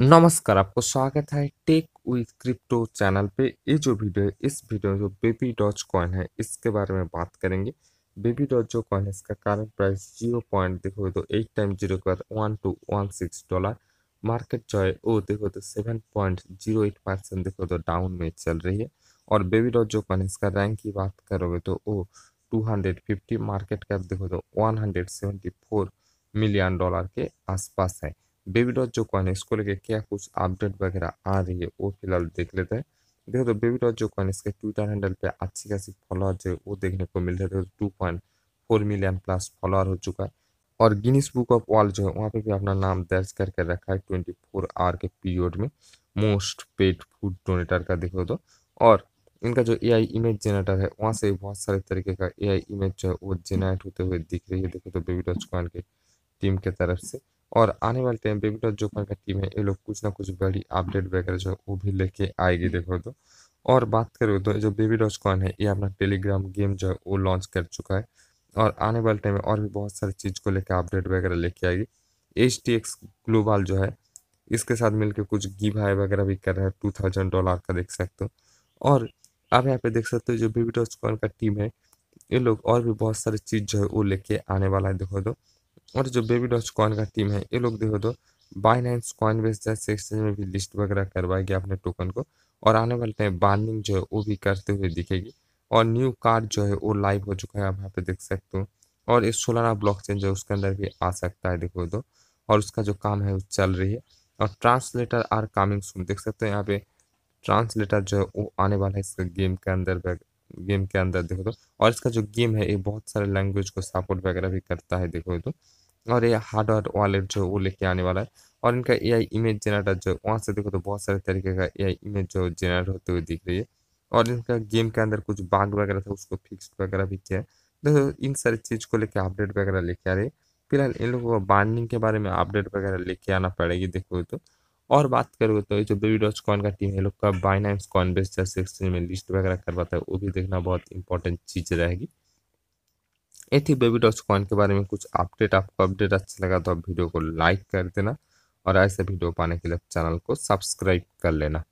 नमस्कार आपको स्वागत है टेक विथ क्रिप्टो चैनल पे ये जो वीडियो है इस वीडियो में जो बेबी डॉज कॉइन है इसके बारे में बात करेंगे बेबी डॉज जो कॉइन है इसका करंट प्राइस जीरो पॉइंट देखो तो एट टाइम जीरो के बाद one two one six dollar market जो है वो देखो तो seven point zero eight percent देखो तो डाउन में चल रही है और बेबी डॉज जो कॉइन इसका रैंक की बात करोगे तो वो two hundred fifty market cap देखो तो one hundred seventy four million dollar के आसपास है बेबी डॉट जो कॉइन है इसको लेके क्या कुछ अपडेट वगैरह आ रही है वो फिलहाल देख लेते हैं देखो तो बेबी डॉट जो कॉइन इसके ट्विटर हैंडल पे अच्छी खासी फॉलोअर जो है वो देखने को मिल रहा है two point four million plus follower हो चुका है और गिनीस बुक ऑफ वर्ल्ड जो है वहाँ पे भी अपना नाम दर्ज करके रखा है ट्वेंटी फोर आवर के पीरियड में मोस्ट पेड फूड डोनेटर का देखो तो और इनका जो ए आई इमेज जेनरेटर है वहाँ से बहुत सारे तरीके का ए आई इमेज जो है वो जेनरेट होते हुए दिख रही है देखो तो बेबी डॉच कॉइन के टीम के तरफ से और आने वाले टाइम पे भी तो जोकर का टीम है ये लोग कुछ ना कुछ बड़ी अपडेट वगैरह जो वो भी लेके आएगी हम्म। देखो तो और बात करो तो जो बेबी डॉज कॉन है ये अपना टेलीग्राम गेम जो है वो लॉन्च कर चुका है और आने वाले टाइम में और भी बहुत सारी चीज़ को लेकर अपडेट वगैरह लेके आएगी एच टी एक्स ग्लोबल जो है इसके साथ मिलकर कुछ गिभा वगैरह भी कर रहा है टू थाउजेंड डॉलर का देख सकते हो और आप यहाँ पे देख सकते हो जो बेबी डॉज कॉन का टीम है ये लोग और भी बहुत सारी चीज़ जो है वो लेके आने वाला है देखो दो तो। और जो बेबी डॉच कॉइन का टीम है ये लोग देखो दो बाइनेंस कॉइन बेस जैसे एक्सचेंज में भी लिस्ट वगैरह करवाएगी अपने टोकन को और आने वाले टाइम बार्निंग जो है वो भी करते हुए दिखेगी और न्यू कार्ड जो है वो लाइव हो चुका है आप यहाँ पे देख सकते हो और एक सोलाना ब्लॉक चेंज है उसके अंदर भी आ सकता है देखो तो और उसका जो काम है वो चल रही है और ट्रांसलेटर आर कमिंग सुन देख सकते हो यहाँ पे ट्रांसलेटर जो है वो आने वाला है इसके गेम के अंदर गेम के अंदर देखो दो तो। और इसका जो गेम है ये बहुत सारे लैंग्वेज को सपोर्ट वगैरह भी करता है देखो तो और ये हार्डवेयर वॉलेट जो वो लेके आने वाला है और इनका एआई इमेज जनरेटर जो वहाँ से देखो तो बहुत सारे तरीके का एआई इमेज जो जनरेट होते हुए दिख रही है और इनका गेम के अंदर कुछ बाग वगैरह था उसको फिक्स वगैरह भी किया है तो इन सारी चीज़ को लेकर अपडेट वगैरह लेके आ रही है फिलहाल इन लोगों को बार्निंग के बारे में अपडेट वगैरह लेके आना पड़ेगी देखो तो और बात करोगे तो ये जो बेबी डॉच कॉन का टीम है लोग का बाइनाइम्स कॉइन बेस्ट एक्सचेंज में लिस्ट वगैरह करवाता है वो भी देखना बहुत इंपॉर्टेंट चीज़ रहेगी थी बेबी डॉच कॉइन के बारे में कुछ अपडेट आपको अपडेट अच्छा लगा तो आप वीडियो को लाइक कर देना और ऐसे वीडियो पाने के लिए चैनल को सब्सक्राइब कर लेना